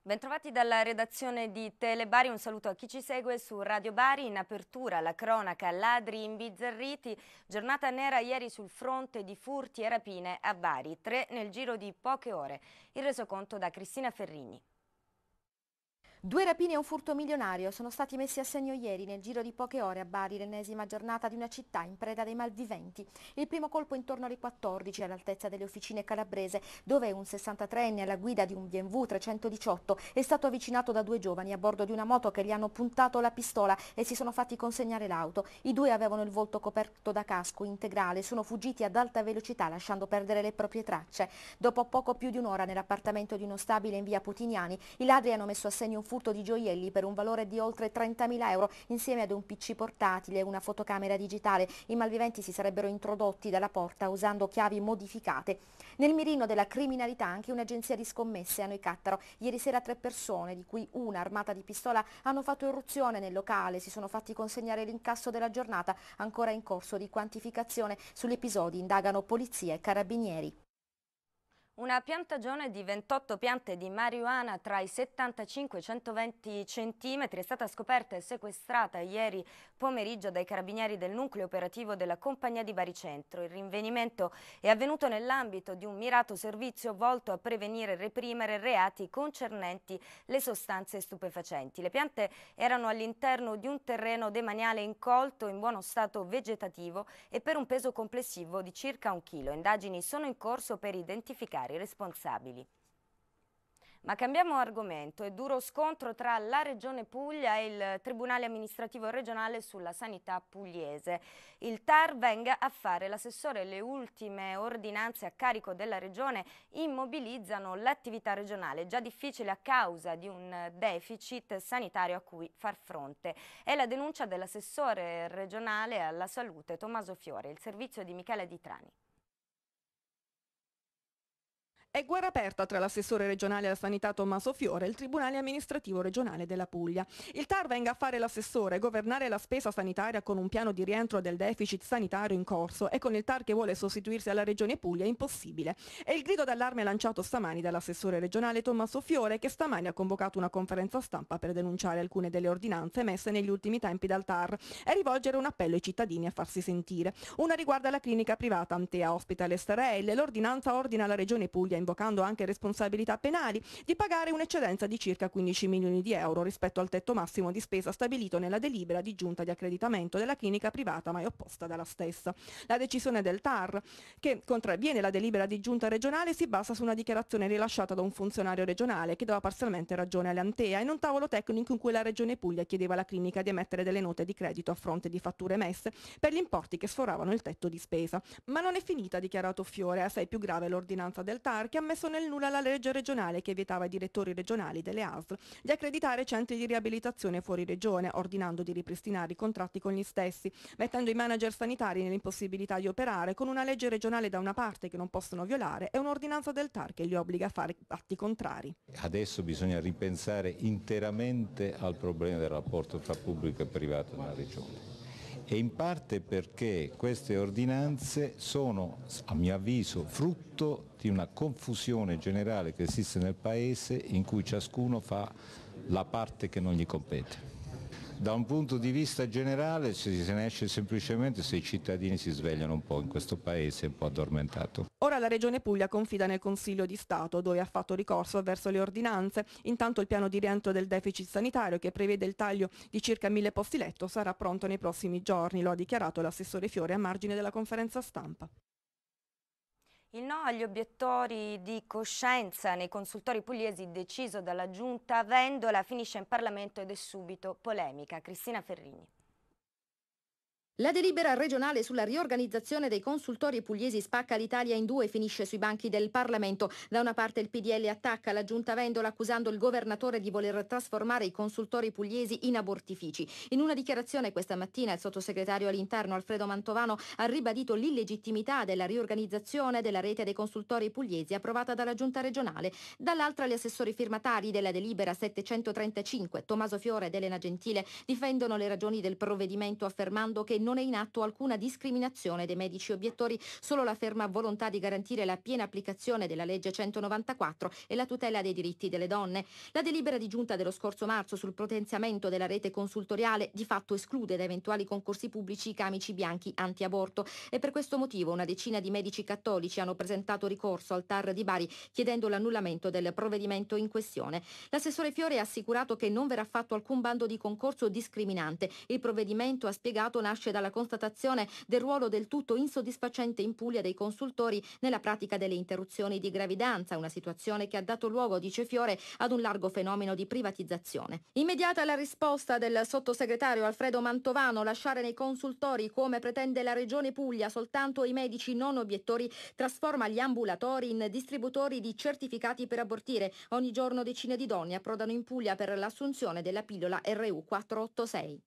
Bentrovati dalla redazione di Telebari, un saluto a chi ci segue su Radio Bari. In apertura la cronaca ladri imbizzarriti, giornata nera ieri sul fronte di furti e rapine a Bari, tre nel giro di poche ore. Il resoconto da Cristina Ferrini. Due rapine e un furto milionario sono stati messi a segno ieri nel giro di poche ore a Bari, l'ennesima giornata di una città in preda dei malviventi. Il primo colpo intorno alle 14 all'altezza delle officine calabrese, dove un 63enne alla guida di un BMW 318 è stato avvicinato da due giovani a bordo di una moto che gli hanno puntato la pistola e si sono fatti consegnare l'auto. I due avevano il volto coperto da casco integrale, sono fuggiti ad alta velocità lasciando perdere le proprie tracce. Dopo poco più di un'ora nell'appartamento di uno stabile in via Putiniani, i ladri hanno messo a segno un furto di gioielli per un valore di oltre 30.000 euro insieme ad un PC portatile e una fotocamera digitale. I malviventi si sarebbero introdotti dalla porta usando chiavi modificate. Nel mirino della criminalità anche un'agenzia di scommesse a Noi Cattaro. Ieri sera tre persone, di cui una armata di pistola, hanno fatto irruzione nel locale, si sono fatti consegnare l'incasso della giornata, ancora in corso di quantificazione. Sugli episodi indagano polizia e carabinieri. Una piantagione di 28 piante di marijuana tra i 75 e i 120 cm è stata scoperta e sequestrata ieri pomeriggio dai carabinieri del nucleo operativo della compagnia di Baricentro. Il rinvenimento è avvenuto nell'ambito di un mirato servizio volto a prevenire e reprimere reati concernenti le sostanze stupefacenti. Le piante erano all'interno di un terreno demaniale incolto in buono stato vegetativo e per un peso complessivo di circa un chilo. Indagini sono in corso per identificare giudiziari responsabili. Ma cambiamo argomento. È duro scontro tra la Regione Puglia e il Tribunale amministrativo regionale sulla sanità pugliese. Il TAR venga a fare l'assessore. Le ultime ordinanze a carico della Regione immobilizzano l'attività regionale, già difficile a causa di un deficit sanitario a cui far fronte. È la denuncia dell'assessore regionale alla salute Tommaso Fiore, il servizio di Michele Di Trani. È guerra aperta tra l'assessore regionale alla sanità Tommaso Fiore e il Tribunale amministrativo regionale della Puglia. Il TAR venga a fare l'assessore e governare la spesa sanitaria con un piano di rientro del deficit sanitario in corso e con il TAR che vuole sostituirsi alla regione Puglia è impossibile. È il grido d'allarme lanciato stamani dall'assessore regionale Tommaso Fiore che stamani ha convocato una conferenza stampa per denunciare alcune delle ordinanze emesse negli ultimi tempi dal TAR e rivolgere un appello ai cittadini a farsi sentire. Una riguarda la clinica privata Antea Hospital SRL. L'ordinanza ordina alla regione Puglia in invocando anche responsabilità penali, di pagare un'eccedenza di circa 15 milioni di euro rispetto al tetto massimo di spesa stabilito nella delibera di giunta di accreditamento della clinica privata mai opposta dalla stessa. La decisione del TAR, che contravviene la delibera di giunta regionale, si basa su una dichiarazione rilasciata da un funzionario regionale che dava parzialmente ragione all'Antea in un tavolo tecnico in cui la Regione Puglia chiedeva alla clinica di emettere delle note di credito a fronte di fatture emesse per gli importi che sforavano il tetto di spesa. Ma non è finita, ha dichiarato Fiore, assai più grave l'ordinanza del TAR che ha messo nel nulla la legge regionale che vietava ai direttori regionali delle ASL di accreditare centri di riabilitazione fuori regione, ordinando di ripristinare i contratti con gli stessi, mettendo i manager sanitari nell'impossibilità di operare con una legge regionale da una parte che non possono violare e un'ordinanza del TAR che li obbliga a fare atti contrari. Adesso bisogna ripensare interamente al problema del rapporto tra pubblico e privato nella regione e in parte perché queste ordinanze sono, a mio avviso, frutto di una confusione generale che esiste nel Paese in cui ciascuno fa la parte che non gli compete da un punto di vista generale si se ne esce semplicemente se i cittadini si svegliano un po' in questo paese un po' addormentato. Ora la Regione Puglia confida nel Consiglio di Stato dove ha fatto ricorso verso le ordinanze. Intanto il piano di rientro del deficit sanitario che prevede il taglio di circa mille posti letto sarà pronto nei prossimi giorni, lo ha dichiarato l'assessore Fiore a margine della conferenza stampa. Il no agli obiettori di coscienza nei consultori pugliesi deciso dalla giunta Vendola finisce in Parlamento ed è subito polemica. Cristina Ferrini. La delibera regionale sulla riorganizzazione dei consultori pugliesi spacca l'Italia in due e finisce sui banchi del Parlamento. Da una parte il PDL attacca la giunta Vendola accusando il governatore di voler trasformare i consultori pugliesi in abortifici. In una dichiarazione questa mattina il sottosegretario all'interno Alfredo Mantovano ha ribadito l'illegittimità della riorganizzazione della rete dei consultori pugliesi approvata dalla giunta regionale. Dall'altra gli assessori firmatari della delibera 735 Tommaso Fiore ed Elena Gentile difendono le ragioni del provvedimento affermando che non non è in atto alcuna discriminazione dei medici obiettori, solo la ferma volontà di garantire la piena applicazione della legge 194 e la tutela dei diritti delle donne. La delibera di giunta dello scorso marzo sul potenziamento della rete consultoriale di fatto esclude da eventuali concorsi pubblici i camici bianchi anti-aborto e per questo motivo una decina di medici cattolici hanno presentato ricorso al TAR di Bari chiedendo l'annullamento del provvedimento in questione. L'assessore Fiore ha assicurato che non verrà fatto alcun bando di concorso discriminante. Il provvedimento, ha spiegato, nasce da dalla constatazione del ruolo del tutto insoddisfacente in Puglia dei consultori nella pratica delle interruzioni di gravidanza, una situazione che ha dato luogo, dice Fiore, ad un largo fenomeno di privatizzazione. Immediata la risposta del sottosegretario Alfredo Mantovano, lasciare nei consultori, come pretende la Regione Puglia, soltanto i medici non obiettori, trasforma gli ambulatori in distributori di certificati per abortire. Ogni giorno decine di donne approdano in Puglia per l'assunzione della pillola RU486.